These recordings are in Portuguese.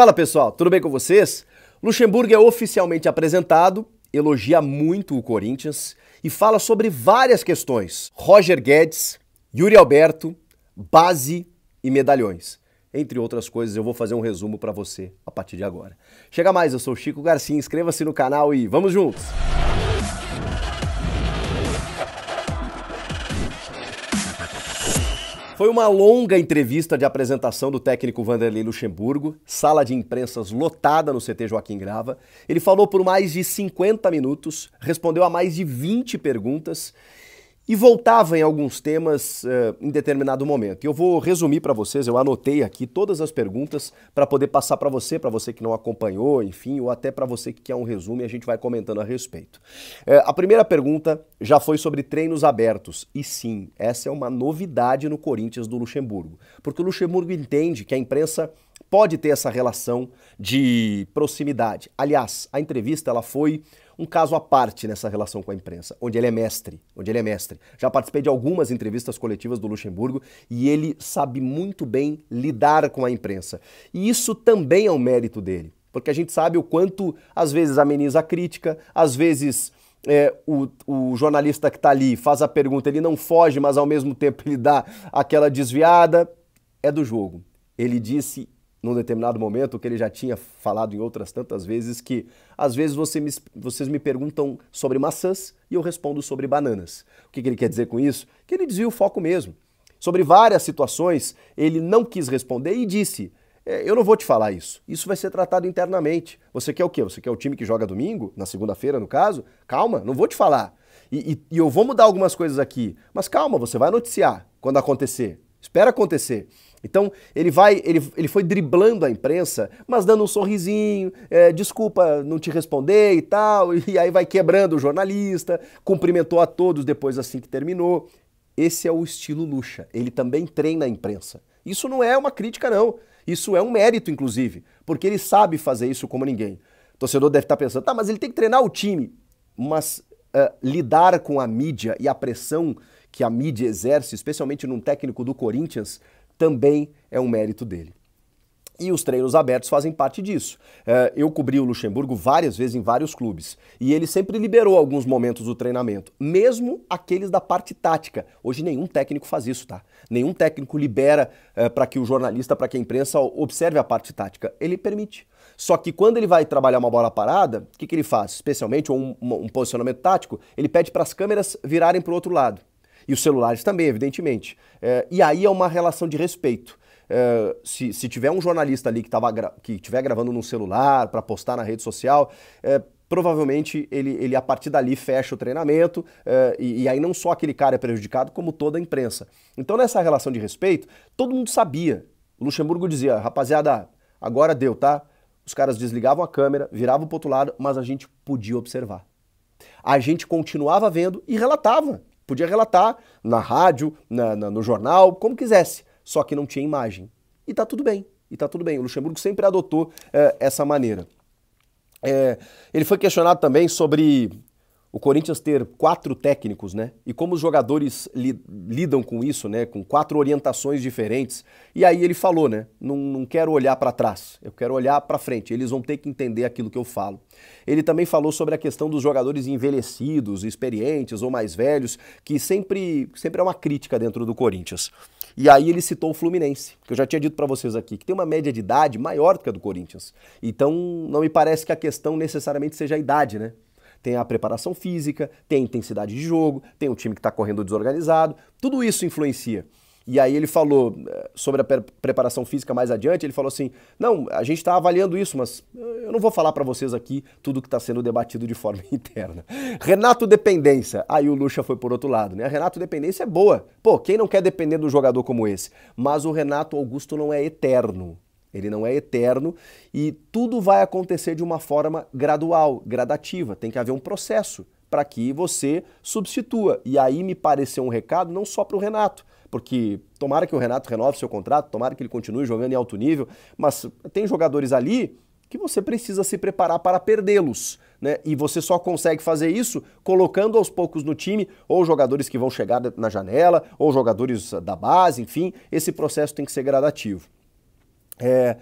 Fala pessoal, tudo bem com vocês? Luxemburgo é oficialmente apresentado, elogia muito o Corinthians e fala sobre várias questões: Roger Guedes, Yuri Alberto, base e medalhões. Entre outras coisas, eu vou fazer um resumo para você a partir de agora. Chega mais, eu sou Chico Garcia, inscreva-se no canal e vamos juntos! Foi uma longa entrevista de apresentação do técnico Vanderlei Luxemburgo, sala de imprensas lotada no CT Joaquim Grava. Ele falou por mais de 50 minutos, respondeu a mais de 20 perguntas e voltava em alguns temas uh, em determinado momento. Eu vou resumir para vocês, eu anotei aqui todas as perguntas para poder passar para você, para você que não acompanhou, enfim, ou até para você que quer um resumo e a gente vai comentando a respeito. Uh, a primeira pergunta já foi sobre treinos abertos. E sim, essa é uma novidade no Corinthians do Luxemburgo, porque o Luxemburgo entende que a imprensa pode ter essa relação de proximidade. Aliás, a entrevista ela foi um caso à parte nessa relação com a imprensa, onde ele é mestre, onde ele é mestre. Já participei de algumas entrevistas coletivas do Luxemburgo e ele sabe muito bem lidar com a imprensa. E isso também é um mérito dele, porque a gente sabe o quanto às vezes ameniza a crítica, às vezes é, o, o, jornalista que está ali faz a pergunta, ele não foge, mas ao mesmo tempo ele dá aquela desviada. É do jogo. Ele disse num determinado momento, que ele já tinha falado em outras tantas vezes, que às vezes você me, vocês me perguntam sobre maçãs e eu respondo sobre bananas. O que, que ele quer dizer com isso? Que ele desvia o foco mesmo. Sobre várias situações, ele não quis responder e disse: é, eu não vou te falar isso. Isso vai ser tratado internamente. Você quer o quê? Você quer o time que joga domingo, na segunda-feira, no caso? Calma, não vou te falar. E, e, e, eu vou mudar algumas coisas aqui. Mas calma, você vai noticiar quando acontecer. Espera acontecer. Então ele vai, ele, ele foi driblando a imprensa, mas dando um sorrisinho, é, desculpa não te responder e tal, e aí vai quebrando o jornalista, cumprimentou a todos depois assim que terminou. Esse é o estilo Lucha. Ele também treina a imprensa. Isso não é uma crítica, não. Isso é um mérito, inclusive, porque ele sabe fazer isso como ninguém. O torcedor deve estar pensando, tá, mas ele tem que treinar o time. Mas uh, lidar com a mídia e a pressão que a mídia exerce, especialmente num técnico do Corinthians, também é um mérito dele. E os treinos abertos fazem parte disso. É, eu cobri o Luxemburgo várias vezes em vários clubes. E ele sempre liberou alguns momentos do treinamento, mesmo aqueles da parte tática. Hoje nenhum técnico faz isso, tá? Nenhum técnico libera é, para que o jornalista, para que a imprensa observe a parte tática. Ele permite. Só que quando ele vai trabalhar uma bola parada, o que, que ele faz? Especialmente um, um posicionamento tático, ele pede para as câmeras virarem para o outro lado. E os celulares também, evidentemente. É, e aí é uma relação de respeito. É, se, se tiver um jornalista ali que, tava que tiver gravando num celular para postar na rede social, é, provavelmente ele, ele a partir dali fecha o treinamento é, e, e, aí não só aquele cara é prejudicado, como toda a imprensa. Então nessa relação de respeito, todo mundo sabia. O Luxemburgo dizia, rapaziada, agora deu, tá? Os caras desligavam a câmera, viravam para outro lado, mas a gente podia observar. A gente continuava vendo e relatava. Podia relatar na rádio, na, na, no jornal, como quisesse, só que não tinha imagem. E tá tudo bem, e tá tudo bem. O Luxemburgo sempre adotou é, essa maneira. É, ele foi questionado também sobre o Corinthians ter quatro técnicos, né? E como os jogadores li lidam com isso, né? Com quatro orientações diferentes. E aí ele falou, né? Não, não quero olhar para trás, eu quero olhar para frente. Eles vão ter que entender aquilo que eu falo. Ele também falou sobre a questão dos jogadores envelhecidos, experientes ou mais velhos, que sempre, sempre é uma crítica dentro do Corinthians. E aí ele citou o Fluminense, que eu já tinha dito para vocês aqui, que tem uma média de idade maior do que a do Corinthians. Então não me parece que a questão necessariamente seja a idade, né? Tem a preparação física, tem a intensidade de jogo, tem um time que está correndo desorganizado, tudo isso influencia. E aí ele falou eh, sobre a preparação física mais adiante, ele falou assim: "Não, a gente está avaliando isso, mas eh, eu não vou falar para vocês aqui tudo que está sendo debatido de forma interna". Renato dependência. Aí o Lucha foi por outro lado, né? A Renato dependência é boa. Pô, quem não quer depender de um jogador como esse? Mas o Renato Augusto não é eterno. Ele não é eterno e tudo vai acontecer de uma forma gradual, gradativa. Tem que haver um processo para que você substitua. E aí me pareceu um recado não só para o Renato, porque tomara que o Renato renove seu contrato, tomara que ele continue jogando em alto nível, mas tem jogadores ali que você precisa se preparar para perdê-los. Né? E você só consegue fazer isso colocando aos poucos no time ou jogadores que vão chegar na janela, ou jogadores da base, enfim, esse processo tem que ser gradativo é,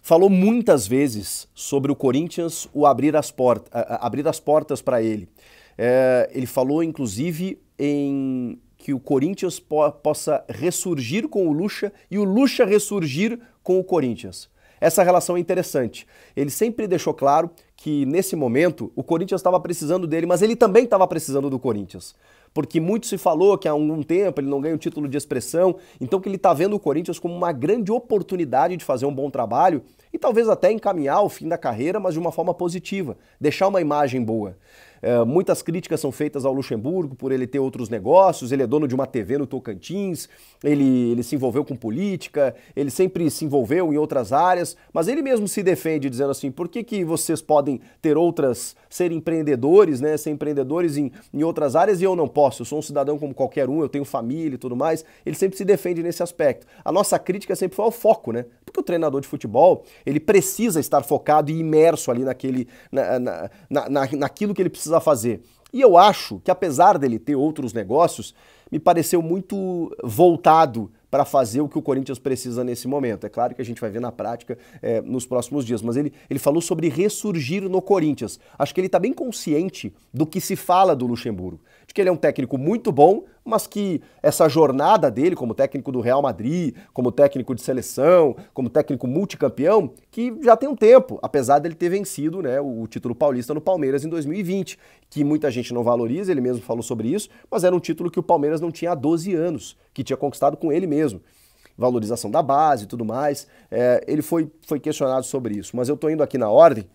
falou muitas vezes sobre o Corinthians o abrir as, portas abrir as portas para ele. É, ele falou, inclusive, em que o Corinthians po possa ressurgir com o Lucha e o Lucha ressurgir com o Corinthians. Essa relação é interessante. Ele sempre deixou claro que nesse momento o Corinthians estava precisando dele, mas ele também estava precisando do Corinthians porque muito se falou que há algum tempo ele não ganha o título de expressão, então que ele está vendo o Corinthians como uma grande oportunidade de fazer um bom trabalho e talvez até encaminhar o fim da carreira, mas de uma forma positiva, deixar uma imagem boa. É, muitas críticas são feitas ao Luxemburgo por ele ter outros negócios, ele é dono de uma TV no Tocantins, ele, ele se envolveu com política, ele sempre se envolveu em outras áreas, mas ele mesmo se defende dizendo assim, por que, que vocês podem ter outras, ser empreendedores, né, ser empreendedores em, em outras áreas e eu não posso, eu sou um cidadão como qualquer um, eu tenho família e tudo mais, ele sempre se defende nesse aspecto. A nossa crítica sempre foi ao foco, né, porque o treinador de futebol, ele precisa estar focado e imerso ali naquele, na, na, na, naquilo que ele precisa fazer. E eu acho que, apesar dele ter outros negócios, me pareceu muito voltado para fazer o que o Corinthians precisa nesse momento. É claro que a gente vai ver na prática é, nos próximos dias, mas ele, ele falou sobre ressurgir no Corinthians. Acho que ele está bem consciente do que se fala do Luxemburgo de que ele é um técnico muito bom, mas que essa jornada dele como técnico do Real Madrid, como técnico de seleção, como técnico multicampeão, que já tem um tempo, apesar dele ter vencido né, o título paulista no Palmeiras em 2020, que muita gente não valoriza, ele mesmo falou sobre isso, mas era um título que o Palmeiras não tinha há 12 anos, que tinha conquistado com ele mesmo valorização da base e tudo mais. É, ele foi, foi questionado sobre isso, mas eu estou indo aqui na ordem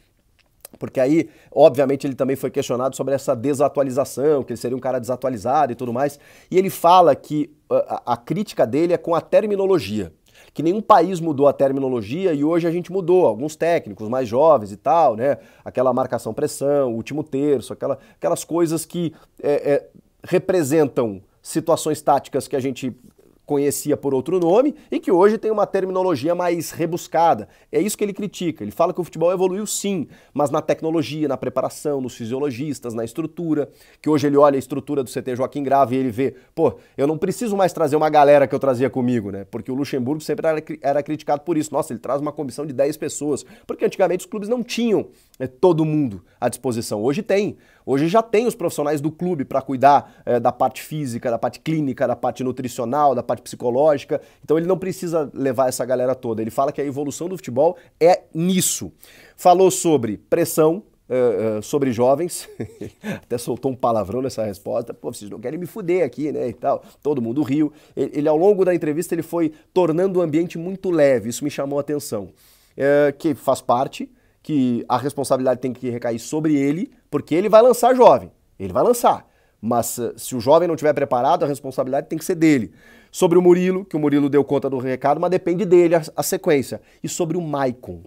porque aí, obviamente, ele também foi questionado sobre essa desatualização, que ele seria um cara desatualizado e tudo mais. E ele fala que ah, a, a crítica dele é com a terminologia. Que nenhum país mudou a terminologia e hoje a gente mudou. Alguns técnicos mais jovens e tal, né? Aquela marcação-pressão, último terço, aquela, aquelas coisas que é, é, representam situações táticas que a gente conhecia por outro nome e que hoje tem uma terminologia mais rebuscada. É isso que ele critica. Ele fala que o futebol evoluiu sim, mas na tecnologia, na preparação, nos fisiologistas, na estrutura, que hoje ele olha a estrutura do CT Joaquim Grave e ele vê, pô, eu não preciso mais trazer uma galera que eu trazia comigo, né? Porque o Luxemburgo sempre era, era criticado por isso. Nossa, ele traz uma comissão de 10 pessoas, porque antigamente os clubes não tinham né, todo mundo à disposição. Hoje tem. Hoje já tem os profissionais do clube para cuidar é, da parte física, da parte clínica, da parte nutricional, da parte psicológica. Então ele não precisa levar essa galera toda. Ele fala que a evolução do futebol é nisso. Falou sobre pressão, Uh, uh, sobre jovens, até soltou um palavrão nessa resposta, pô, vocês não querem me fuder aqui, né, e tal, todo mundo riu. Ele, ele ao longo da entrevista, ele foi tornando o ambiente muito leve, isso me chamou a atenção, uh, que faz parte, que a responsabilidade tem que recair sobre ele, porque ele vai lançar jovem. Ele vai lançar. Mas eh, se o jovem não estiver preparado, a responsabilidade tem que ser dele. Sobre o Murilo, que o Murilo deu conta do recado, mas depende dele a, a sequência. E sobre o Maicon.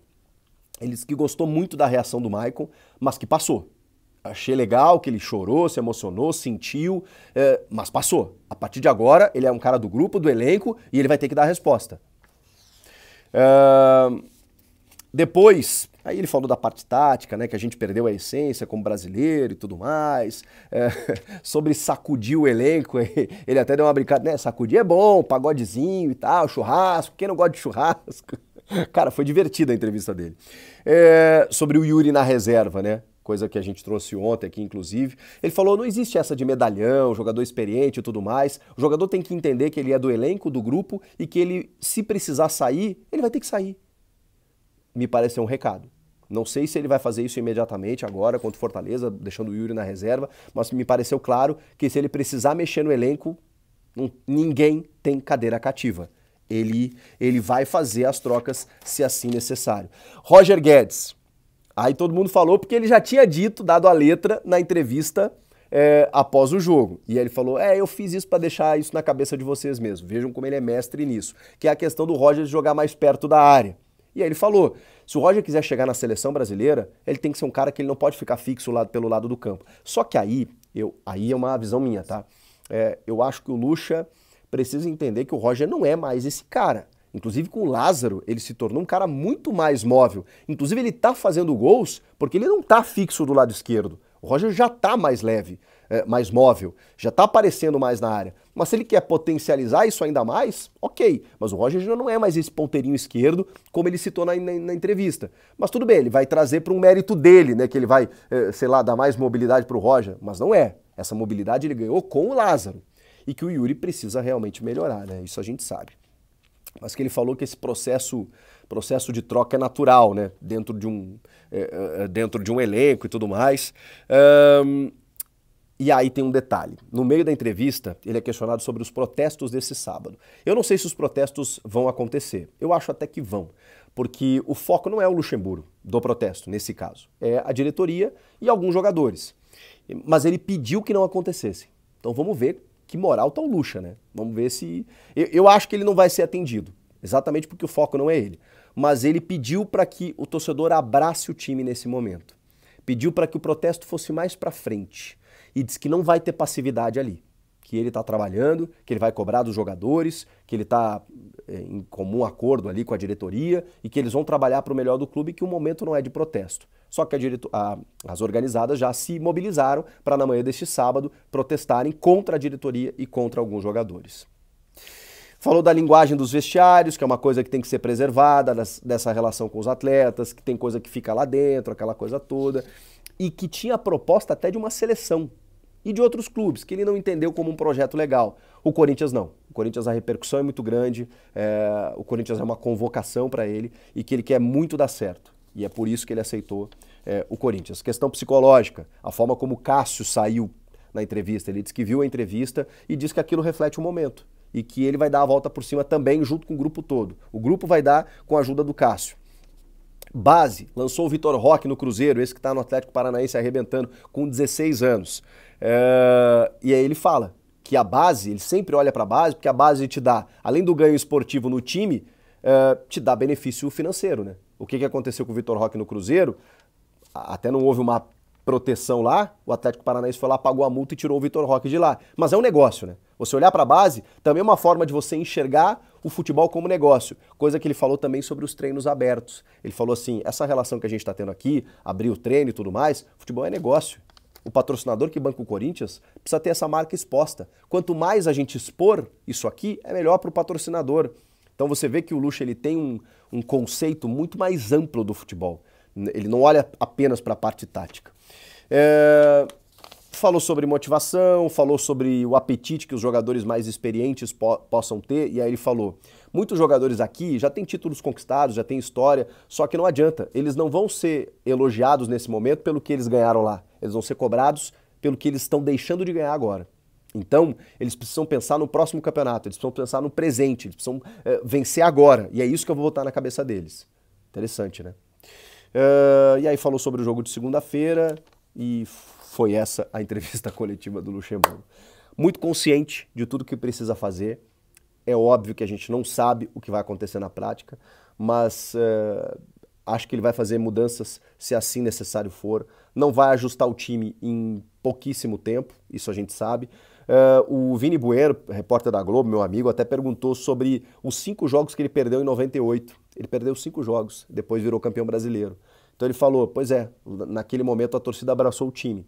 Ele disse que gostou muito da reação do Maicon, mas que passou. Achei legal que ele chorou, se emocionou, sentiu, é, mas passou. A partir de agora, ele é um cara do grupo, do elenco, e ele vai ter que dar a resposta. É, depois, Aí ele falou da parte tática, né, que a gente perdeu a essência como brasileiro e tudo mais, é, sobre sacudir o elenco, ele até deu uma brincadeira, né, sacudir é bom, pagodezinho e tal, churrasco, quem não gosta de churrasco? Cara, foi divertida a entrevista dele. É, sobre o Yuri na reserva, né? coisa que a gente trouxe ontem aqui, inclusive. Ele falou: não existe essa de medalhão, jogador experiente e tudo mais. O jogador tem que entender que ele é do elenco, do grupo e que ele, se precisar sair, ele vai ter que sair. Me parece um recado. Não sei se ele vai fazer isso imediatamente agora contra o Fortaleza, deixando o Yuri na reserva, mas me pareceu claro que se ele precisar mexer no elenco, ninguém tem cadeira cativa. Ele, ele vai fazer as trocas se assim necessário. Roger Guedes. Aí todo mundo falou porque ele já tinha dito, dado a letra na entrevista é, após o jogo. E ele falou: É, eu fiz isso para deixar isso na cabeça de vocês mesmo. Vejam como ele é mestre nisso. Que é a questão do Roger jogar mais perto da área. E aí ele falou: se o Roger quiser chegar na seleção brasileira, ele tem que ser um cara que ele não pode ficar fixo lá, pelo lado do campo. Só que aí, eu, aí é uma visão minha, tá? É, eu acho que o Lucha precisa entender que o Roger não é mais esse cara. Inclusive com o Lázaro, ele se tornou um cara muito mais móvel. Inclusive ele tá fazendo gols porque ele não tá fixo do lado esquerdo. O Roger já está mais leve, é, mais móvel, já está aparecendo mais na área. Mas se ele quer potencializar isso ainda mais, ok. Mas o Roger já não é mais esse ponteirinho esquerdo, como ele citou na, na, na entrevista. Mas tudo bem, ele vai trazer para um mérito dele, né? Que ele vai, é, sei lá, dar mais mobilidade para o Roger. Mas não é. Essa mobilidade ele ganhou com o Lázaro. E que o Yuri precisa realmente melhorar, né? Isso a gente sabe mas que ele falou que esse processo processo de troca é natural, né? Dentro de um é, é dentro de um elenco e tudo mais. Um, e aí tem um detalhe. No meio da entrevista, ele é questionado sobre os protestos desse sábado. Eu não sei se os protestos vão acontecer. Eu acho até que vão, porque o foco não é o Luxemburgo do protesto nesse caso, é a diretoria e alguns jogadores. Mas ele pediu que não acontecesse. Então vamos ver que moral tá o Lucha, né? Vamos ver se. Eu, eu acho que ele não vai ser atendido, exatamente porque o foco não é ele. Mas ele pediu para que o torcedor abrace o time nesse momento. Pediu para que o protesto fosse mais para frente. E diz que não vai ter passividade ali que ele está trabalhando, que ele vai cobrar dos jogadores, que ele está é, em comum acordo ali com a diretoria e que eles vão trabalhar para o melhor do clube, que o momento não é de protesto. Só que a, as organizadas já se mobilizaram para, na manhã deste sábado, protestarem contra a diretoria e contra alguns jogadores. Falou da linguagem dos vestiários, que é uma coisa que tem que ser preservada, das, dessa relação com os atletas, que tem coisa que fica lá dentro, aquela coisa toda. E que tinha a proposta até de uma seleção e de outros clubes que ele não entendeu como um projeto legal. O Corinthians não. O Corinthians a repercussão é muito grande, é, o Corinthians é uma convocação para ele e que ele quer muito dar certo. E é por isso que ele aceitou é, o Corinthians. Questão psicológica, a forma como o Cássio saiu na entrevista. Ele disse que viu a entrevista e disse que aquilo reflete o momento e que ele vai dar a volta por cima também junto com o grupo todo. O grupo vai dar com a ajuda do Cássio base, lançou o Vitor Roque no Cruzeiro, esse que está no Atlético Paranaense arrebentando, com 16 anos. É... e aí ele fala que a base, ele sempre olha para a base, porque a base te dá, além do ganho esportivo no time, é... te dá benefício financeiro. Né? O que, que aconteceu com o Vitor Roque no Cruzeiro? Até não houve uma proteção lá, o Atlético Paranaense foi lá, pagou a multa e tirou o Vitor Roque de lá. Mas é um negócio, né? Você olhar para a base também é uma forma de você enxergar o futebol como negócio, coisa que ele falou também sobre os treinos abertos. Ele falou assim: essa relação que a gente está tendo aqui, abrir o treino e tudo mais, futebol é negócio. O patrocinador que banca o Corinthians precisa ter essa marca exposta. Quanto mais a gente expor isso aqui, é melhor para o patrocinador. Então você vê que o Luxo ele tem um, um conceito muito mais amplo do futebol. Ele não olha apenas para a parte tática. É, falou sobre motivação, falou sobre o apetite que os jogadores mais experientes po possam ter, e aí ele falou: muitos jogadores aqui já têm títulos conquistados, já têm história, só que não adianta, eles não vão ser elogiados nesse momento pelo que eles ganharam lá, eles vão ser cobrados pelo que eles estão deixando de ganhar agora. Então, eles precisam pensar no próximo campeonato, eles precisam pensar no presente, eles precisam é, vencer agora, e é isso que eu vou botar na cabeça deles. Interessante, né? Uh, e aí falou sobre o jogo de segunda-feira e foi essa a entrevista coletiva do Luxemburgo. Muito consciente de tudo que precisa fazer. É óbvio que a gente não sabe o que vai acontecer na prática, mas uh, acho que ele vai fazer mudanças se assim necessário for. Não vai ajustar o time em pouquíssimo tempo, isso a gente sabe. Uh, o Vini Bueno, repórter da Globo, meu amigo, até perguntou sobre os cinco jogos que ele perdeu em 98. Ele perdeu cinco jogos, depois virou campeão brasileiro. Então ele falou: Pois é, naquele momento a torcida abraçou o time.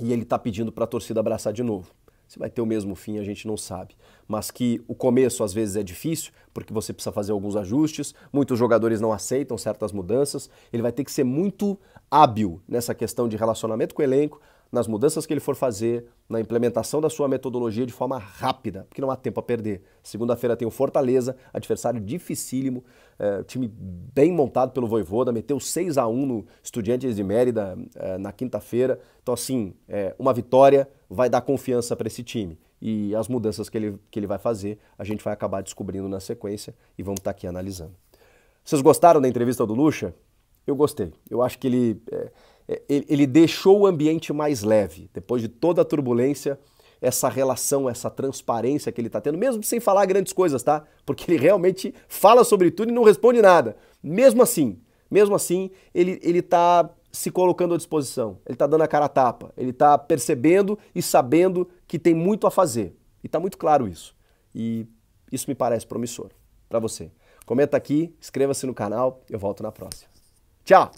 E ele está pedindo para a torcida abraçar de novo. Se vai ter o mesmo fim, a gente não sabe. Mas que o começo às vezes é difícil, porque você precisa fazer alguns ajustes, muitos jogadores não aceitam certas mudanças. Ele vai ter que ser muito hábil nessa questão de relacionamento com o elenco, nas mudanças que ele for fazer, na implementação da sua metodologia de forma rápida, porque não há tempo a perder. Segunda-feira tem o Fortaleza, adversário dificílimo, é, time bem montado pelo Voivoda, meteu 6 a 1 no Estudiantes de Mérida é, na quinta-feira. Então, assim, é, uma vitória vai dar confiança para esse time. E as mudanças que ele, que ele vai fazer, a gente vai acabar descobrindo na sequência e vamos estar tá aqui analisando. Vocês gostaram da entrevista do Lucha? Eu gostei. Eu acho que ele, é, é, ele, ele deixou o ambiente mais leve. Depois de toda a turbulência, essa relação, essa transparência que ele está tendo, mesmo sem falar grandes coisas, tá? Porque ele realmente fala sobre tudo e não responde nada. Mesmo assim, mesmo assim, ele ele está se colocando à disposição. Ele está dando a cara a tapa. Ele está percebendo e sabendo que tem muito a fazer. E está muito claro isso. E isso me parece promissor para você. Comenta aqui, inscreva-se no canal. Eu volto na próxima. 叫